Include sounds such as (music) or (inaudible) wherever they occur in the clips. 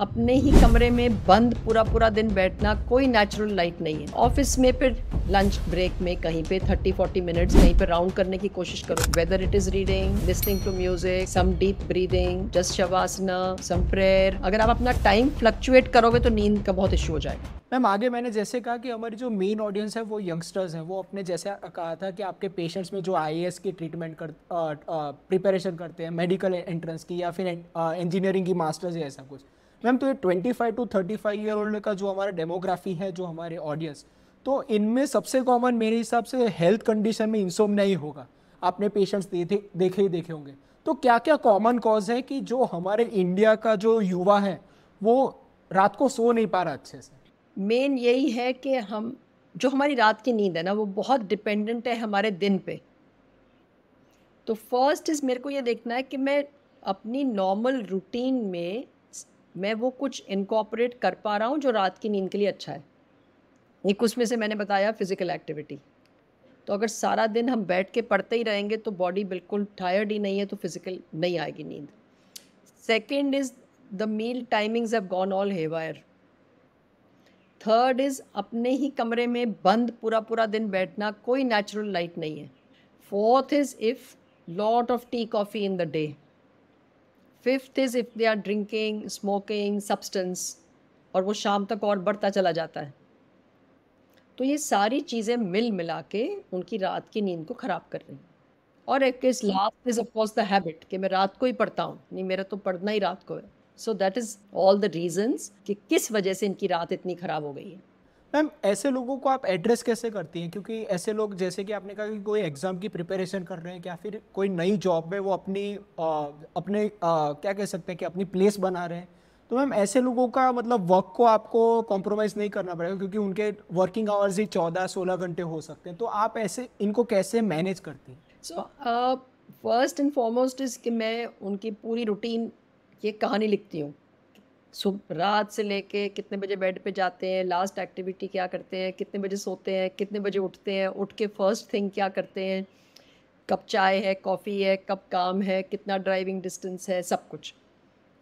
अपने ही कमरे में बंद पूरा पूरा दिन बैठना कोई नेचुरल लाइट नहीं है ऑफिस में फिर लंच ब्रेक में कहीं पे 30-40 मिनट्स कहीं पे राउंड करने की कोशिश करो whether it is reading listening to music some deep breathing just shavasana some prayer अगर आप अपना टाइम फ्लक्चुएट करोगे तो नींद का बहुत इश्यू हो जाएगा मैम आगे मैंने जैसे कहा कि हमारी जो मेन ऑडियंस है वो यंगस्टर्स हैं वो अपने जैसे कहा था कि आपके पेशेंट्स में जो आई की ट्रीटमेंट कर प्रिपरेशन करते हैं मेडिकल एंट्रेंस की या फिर इंजीनियरिंग की मास्टर्स या ऐसा कुछ मैम तो ये 25 टू 35 ईयर ओल्ड का जो हमारा डेमोग्राफी है जो हमारे ऑडियंस तो इनमें सबसे कॉमन मेरे हिसाब से हेल्थ कंडीशन में इंसोम नहीं होगा आपने पेशेंट्स देखे देखे ही देखे होंगे तो क्या क्या कॉमन कॉज है कि जो हमारे इंडिया का जो युवा है वो रात को सो नहीं पा रहा अच्छे से मेन यही है कि हम जो हमारी रात की नींद है ना वो बहुत डिपेंडेंट है हमारे दिन पे तो फर्स्ट इज़ मेरे को ये देखना है कि मैं अपनी नॉर्मल रूटीन में मैं वो कुछ इनकॉपरेट कर पा रहा हूँ जो रात की नींद के लिए अच्छा है एक उसमें से मैंने बताया फ़िज़िकल एक्टिविटी तो अगर सारा दिन हम बैठ के पढ़ते ही रहेंगे तो बॉडी बिल्कुल टायर्ड ही नहीं है तो फिज़िकल नहीं आएगी नींद second is the meal timings have gone all haywire third is अपने ही कमरे में बंद पूरा पूरा दिन बैठना कोई नेचुरल लाइट नहीं है fourth is if lot of tea coffee in the day fifth is if they are drinking smoking substance और वो शाम तक और बढ़ता चला जाता है तो ये सारी चीज़ें मिल मिला के उनकी रात की नींद को ख़राब कर रही हैं और एक इस last is of course the habit कि मैं रात को ही पढ़ता हूँ नहीं मेरा तो पढ़ना ही रात को है so that is all the reasons कि किस वजह से इनकी रात इतनी ख़राब हो गई है मैम ऐसे लोगों को आप एड्रेस कैसे करती हैं क्योंकि ऐसे लोग जैसे कि आपने कहा कि कोई एग्ज़ाम की प्रिपरेशन कर रहे हैं या फिर कोई नई जॉब में वो अपनी आ, अपने आ, क्या कह सकते हैं कि अपनी प्लेस बना रहे हैं तो मैम ऐसे लोगों का मतलब वर्क को आपको कॉम्प्रोमाइज़ नहीं करना पड़ेगा क्योंकि उनके वर्किंग आवर्स ही चौदह सोलह घंटे हो सकते हैं तो आप ऐसे इनको कैसे मैनेज करती हैं so first and foremost is कि मैं उनकी पूरी रूटीन ये कहानी लिखती हूँ सुबह रात से लेके कितने बजे बेड पे जाते हैं लास्ट एक्टिविटी क्या करते हैं कितने बजे सोते हैं कितने बजे उठते हैं उठ के फर्स्ट थिंग क्या करते हैं कब चाय है कॉफ़ी है कब काम है कितना ड्राइविंग डिस्टेंस है सब कुछ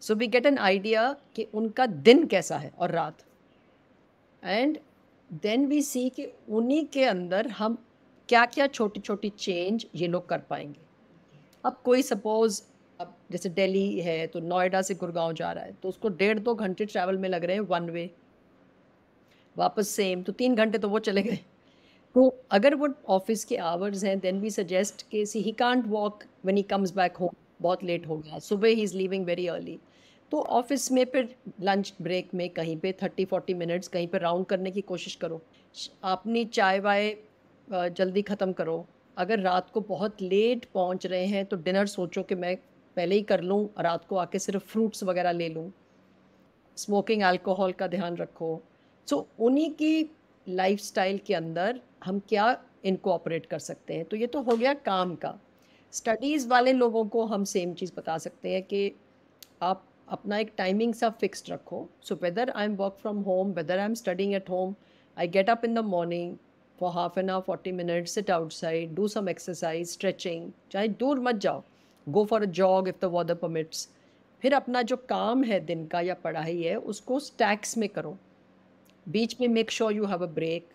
so we get an idea कि उनका दिन कैसा है और रात एंड देन वी सी कि उन्हीं के अंदर हम क्या क्या छोटी छोटी चेंज ये लोग कर पाएंगे अब कोई सपोज़ अब जैसे दिल्ली है तो नोएडा से गुड़गांव जा रहा है तो उसको डेढ़ दो घंटे ट्रैवल में लग रहे हैं वन वे वापस सेम तो तीन घंटे तो वो चले गए तो अगर वो ऑफिस के आवर्स हैं देन वी सजेस्ट के see he can't walk when he comes back home बहुत लेट हो गया सुबह ही इज़ लीविंग वेरी अर्ली तो ऑफिस में फिर लंच ब्रेक में कहीं पे थर्टी फोर्टी मिनट्स कहीं पे राउंड करने की कोशिश करो अपनी चाय वाय जल्दी ख़त्म करो अगर रात को बहुत लेट पहुंच रहे हैं तो डिनर सोचो कि मैं पहले ही कर लूँ रात को आके सिर्फ फ्रूट्स वगैरह ले लूँ स्मोकिंग अल्कोहल का ध्यान रखो सो so, उन्हीं की लाइफ के अंदर हम क्या इनको ऑपरेट कर सकते हैं तो ये तो हो गया काम का स्टडीज़ वाले लोगों को हम सेम चीज़ बता सकते हैं कि आप अपना एक टाइमिंग सा फिक्स्ड रखो so whether I am work from home whether I am studying at home I get up in the morning for half an hour forty minutes it outside do some exercise stretching चाहे दूर मत जाओ go for a jog if the weather permits फिर अपना जो काम है दिन का या पढ़ाई है उसको स्टैक्स में करो बीच में make sure you have a break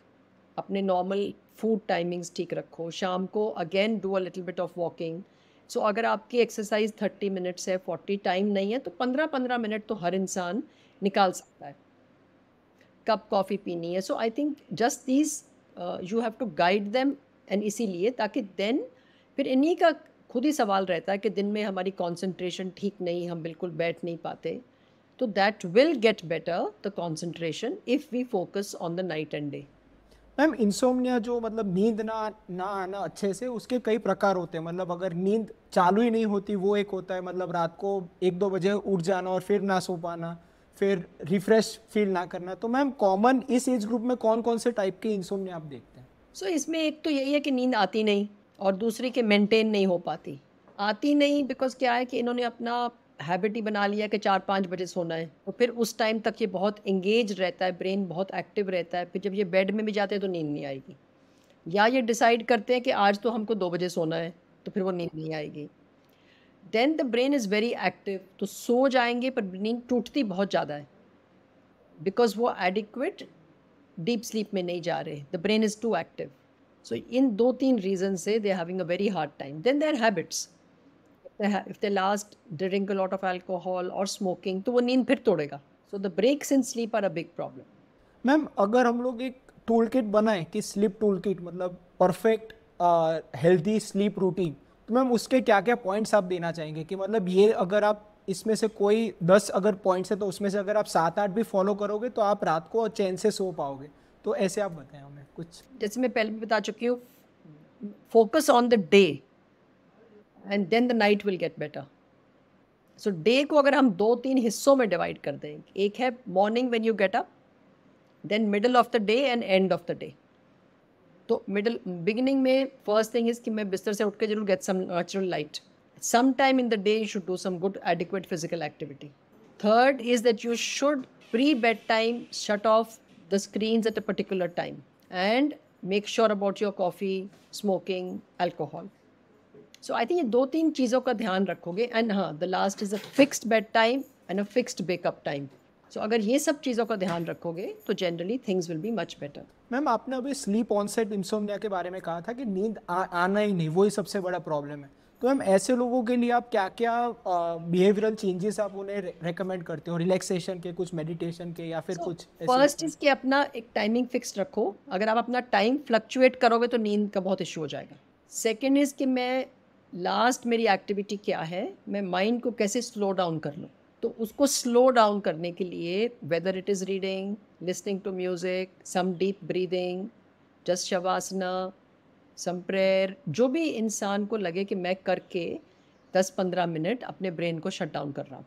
अपने नॉर्मल फूड टाइमिंग्स ठीक रखो शाम को again do a little bit of walking so अगर आपकी एक्सरसाइज थर्टी मिनट्स है फोर्टी टाइम नहीं है तो पंद्रह पंद्रह मिनट तो हर इंसान निकाल सकता है कप कॉफ़ी पीनी है so I think just these you have to guide them and इसीलिए ताकि देन फिर इन्हीं का खुद ही सवाल रहता है कि दिन में हमारी कॉन्सेंट्रेशन ठीक नहीं हम बिल्कुल बैठ नहीं पाते तो that will get better the concentration if we focus on the night and day ma'am insomnia जो मतलब नींद ना ना आना अच्छे से उसके कई प्रकार होते हैं मतलब अगर नींद चालू ही नहीं होती वो एक होता है मतलब रात को एक दो बजे उठ जाना और फिर ना सो पाना फिर रिफ्रेश फील ना करना तो मैम कॉमन इस एज ग्रुप में कौन कौन से टाइप के इंसोमिया आप देखते हैं सो so, इसमें एक तो यही है कि नींद आती नहीं और दूसरी कि मेंटेन नहीं हो पाती आती नहीं बिकॉज क्या है कि इन्होंने अपना हैबिट ही बना लिया कि चार पाँच बजे सोना है और फिर उस टाइम तक ये बहुत इंगेज रहता है ब्रेन बहुत एक्टिव रहता है फिर जब ये बेड में भी जाते हैं तो नींद नहीं आएगी या ये डिसाइड करते हैं कि आज तो हमको दो बजे सोना है तो फिर वो नींद नहीं आएगी then the brain is very active तो सो जाएंगे पर नींद टूटती बहुत ज़्यादा है बिकॉज वो एडिक्वेट डीप स्लीप में नहीं जा रहे the brain is too active so in दो तीन रीजन से they having a very hard time then their habits if they last drink a lot of alcohol और स्मोकिंग तो वो नींद फिर तोड़ेगा so the breaks in sleep are a big problem ma'am अगर हम लोग एक टूल किट बनाए कि स्लीप टूल किट मतलब परफेक्ट हेल्थी स्लीप रूटीन तो मैम उसके क्या क्या पॉइंट्स आप देना चाहेंगे कि मतलब ये अगर आप इसमें से कोई दस अगर पॉइंट्स है तो उसमें से अगर आप सात आठ भी फॉलो करोगे तो आप रात को चैन से सो पाओगे तो ऐसे आप बताएं हमें कुछ जैसे मैं पहले भी बता चुकी हूँ focus on the day and then the night will get better so day को अगर हम दो तीन हिस्सों में डिवाइड कर दें एक है morning when you get up then middle of the day and end of the day तो मिडल बिगिनिंग में फर्स्ट थिंग इज़ कि मैं बिस्तर से उठ के जरूर get some natural light some time in the day you should do some good adequate physical activity third is that you should pre bed time shut off the screens at a particular time and make sure about your coffee smoking alcohol so i think ye do teen cheezon ka dhyan rakhoge and ha the last is a fixed bed time and a fixed wake up time so, agar ye sab cheezon ka dhyan rakhoge to generally things will be much better ma'am आपने अभी sleep onset insomnia के बारे में कहा था कि नींद आ, आना ही नहीं वही सबसे बड़ा प्रॉब्लम है तो मैम ऐसे लोगों के लिए आप क्या क्या बिहेवियरल चेंजेस आप उन्हें रेकमेंड करते हो रिलैक्सेशन के कुछ मेडिटेशन के या फिर so, कुछ फर्स्ट इज कि अपना एक टाइमिंग फिक्स रखो अगर आप अपना टाइम फ्लक्चुएट करोगे तो नींद का बहुत इशू हो जाएगा सेकेंड इज़ कि मैं लास्ट मेरी एक्टिविटी क्या है मैं माइंड को कैसे स्लो डाउन कर लूँ तो उसको स्लो डाउन करने के लिए whether it is reading listening to music some deep breathing just shavasana some prayer जो भी इंसान को लगे कि मैं करके 10-15 मिनट अपने ब्रेन को शट डाउन कर रहा हूँ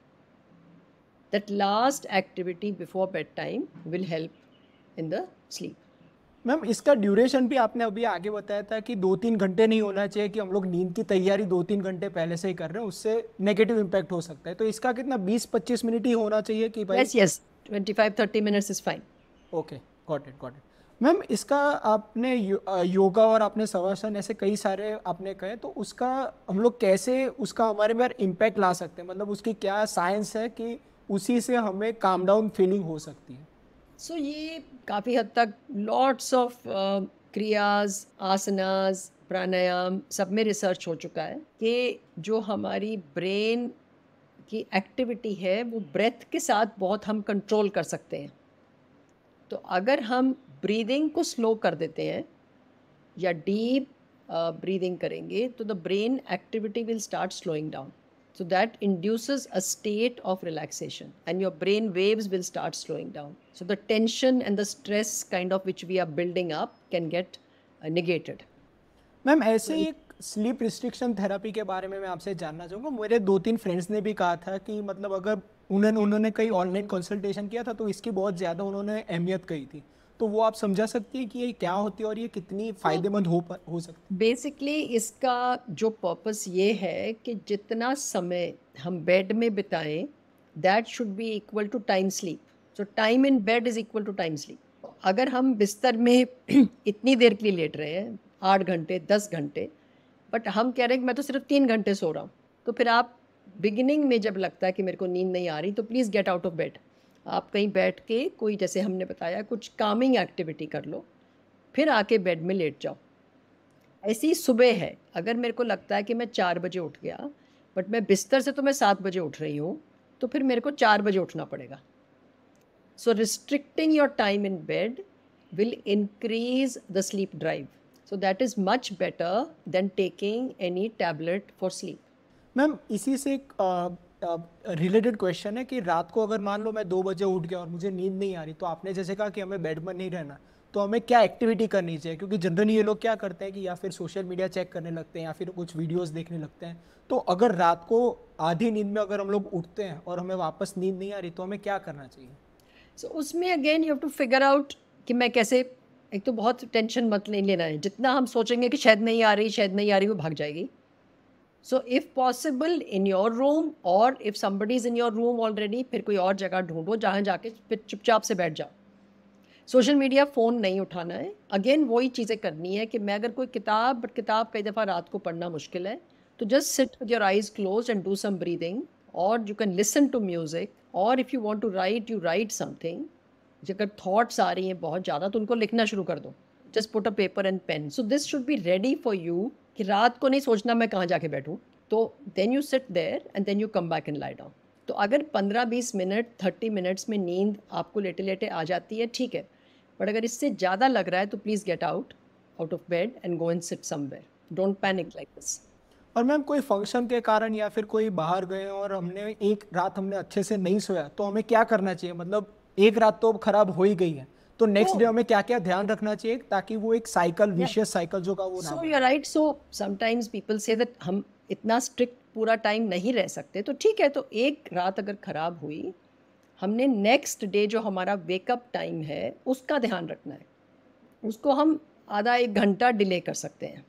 that last activity before bed time will help in the sleep ma'am इसका ड्यूरेशन भी आपने अभी आगे बताया था कि दो तीन घंटे नहीं होना चाहिए कि हम लोग नींद की तैयारी दो तीन घंटे पहले से ही कर रहे हैं उससे नेगेटिव इम्पैक्ट हो सकता है तो इसका कितना बीस पच्चीस मिनट ही होना चाहिए कि भाई yes yes twenty five thirty minutes is fine okay got it got it ma'am इसका आपने यो, योगा और आपने शवासन ऐसे कई सारे आपने कहे तो उसका हम लोग कैसे उसका हमारे पर इम्पैक्ट ला सकते हैं मतलब उसकी क्या साइंस है कि उसी से हमें काम डाउन फीलिंग हो सकती है सो so, ये काफ़ी हद तक लॉट्स ऑफ क्रियाज आसनाज प्राणायाम सब में रिसर्च हो चुका है कि जो हमारी ब्रेन की एक्टिविटी है वो ब्रेथ के साथ बहुत हम कंट्रोल कर सकते हैं तो अगर हम ब्रीदिंग को स्लो कर देते हैं या डीप ब्रीदिंग uh, करेंगे तो the brain activity will start slowing down so that induces a state of relaxation and your brain waves will start slowing down so the tension and the stress kind of which we are building up can get negated ma'am ऐसे एक sleep restriction therapy के बारे में मैं आपसे जानना चाहूँगा मेरे दो तीन फ्रेंड्स ने भी कहा था कि मतलब अगर उन्होंने उन्होंने कहीं ऑनलाइन कंसल्टेशन किया था तो इसकी बहुत ज़्यादा उन्होंने अहमियत कही थी तो वो आप समझा सकती है कि ये क्या होती है और ये कितनी हाँ। फ़ायदेमंद हो पर, हो सकती है बेसिकली इसका जो पर्पस ये है कि जितना समय हम बेड में बिताएं that should be equal to time sleep so time in bed is equal to time sleep अगर हम बिस्तर में (clears throat) इतनी देर के लिए लेट रहे हैं आठ घंटे दस घंटे बट हम कह रहे हैं कि मैं तो सिर्फ तीन घंटे सो रहा हूँ तो फिर आप बिगिनिंग में जब लगता है कि मेरे को नींद नहीं आ रही तो please get out of bed आप कहीं बैठ के कोई जैसे हमने बताया कुछ कामिंग एक्टिविटी कर लो फिर आके बेड में लेट जाओ ऐसी सुबह है अगर मेरे को लगता है कि मैं चार बजे उठ गया बट मैं बिस्तर से तो मैं सात बजे उठ रही हूँ तो फिर मेरे को चार बजे उठना पड़ेगा so restricting your time in bed will increase the sleep drive so that is much better than taking any tablet for sleep ma'am इसी से एक रिलेटेड क्वेश्चन है कि रात को अगर मान लो मैं दो बजे उठ गया और मुझे नींद नहीं आ रही तो आपने जैसे कहा कि हमें बेड पर नहीं रहना तो हमें क्या एक्टिविटी करनी चाहिए क्योंकि जनरली ये लोग क्या करते हैं कि या फिर सोशल मीडिया चेक करने लगते हैं या फिर कुछ वीडियोस देखने लगते हैं तो अगर रात को आधी नींद में अगर हम लोग उठते हैं और हमें वापस नींद नहीं आ रही तो हमें क्या करना चाहिए सो so, उसमें again you have to figure out कि मैं कैसे एक तो बहुत टेंशन मत ले लेना है जितना हम सोचेंगे कि शायद नहीं आ रही शायद नहीं आ रही वो भाग जाएगी so if possible in your room और if somebody is in your room already फिर कोई और जगह ढूंढो जहाँ जाके फिर चुपचाप से बैठ जाओ सोशल मीडिया फ़ोन नहीं उठाना है अगेन वही चीज़ें करनी है कि मैं अगर कोई किताब बट किताब कई दफ़ा रात को पढ़ना मुश्किल है तो just sit with your eyes close and do some breathing और you can listen to music और if you want to write you write something अगर थाट्स आ रही हैं बहुत ज़्यादा तो उनको लिखना शुरू कर दो just put a paper and pen so this should be ready for you कि रात को नहीं सोचना मैं कहाँ जाके बैठूँ तो then you sit there and then you come back in light down तो अगर पंद्रह बीस मिनट थर्टी मिनट्स में नींद आपको लेटे लेटे आ जाती है ठीक है बट अगर इससे ज़्यादा लग रहा है तो please get out out of bed and go in sit somewhere don't panic like this और मैम कोई फंक्शन के कारण या फिर कोई बाहर गए और हमने एक रात हमने अच्छे से नहीं सोया तो हमें क्या करना चाहिए मतलब एक रात तो खराब हो ही गई है तो नेक्स्ट डे तो हमें क्या क्या ध्यान रखना चाहिए ताकि वो एक साइकिल विशेष साइकिल जो का वो ना so you right so sometimes people say that हम इतना स्ट्रिक्ट पूरा टाइम नहीं रह सकते तो ठीक है तो एक रात अगर ख़राब हुई हमने नेक्स्ट डे जो हमारा वेकअप टाइम है उसका ध्यान रखना है उसको हम आधा एक घंटा डिले कर सकते हैं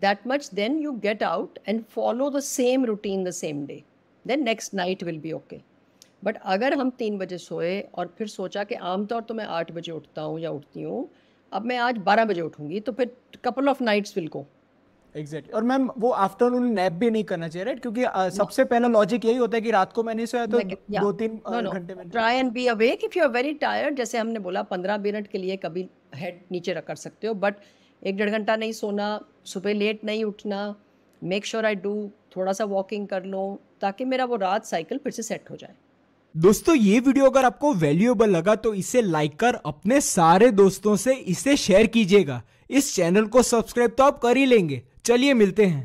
that much then you get out and follow the same routine the same day then next night will be okay but अगर हम तीन बजे सोए और फिर सोचा कि आमतौर तो मैं आठ बजे उठता हूँ या उठती हूँ अब मैं आज बारह बजे उठूँगी तो फिर couple of nights will go exactly और मैम वो आफ्टरनून नैप भी नहीं करना चाहिए राइट क्योंकि uh, सबसे पहला लॉजिक यही होता है कि रात को मैं नहीं सोया तो दो तीन घंटे में try and be awake if you are very tired जैसे हमने बोला पंद्रह मिनट के लिए कभी हेड नीचे रख कर सकते हो बट एक डेढ़ घंटा नहीं सोना सुबह लेट नहीं उठना मेक श्योर आई डू थोड़ा सा वॉकिंग कर लो ताकि मेरा वो रात साइकिल फिर से सेट हो जाए दोस्तों ये वीडियो अगर आपको वैल्यूएबल लगा तो इसे लाइक कर अपने सारे दोस्तों से इसे शेयर कीजिएगा इस चैनल को सब्सक्राइब तो आप कर ही लेंगे चलिए मिलते हैं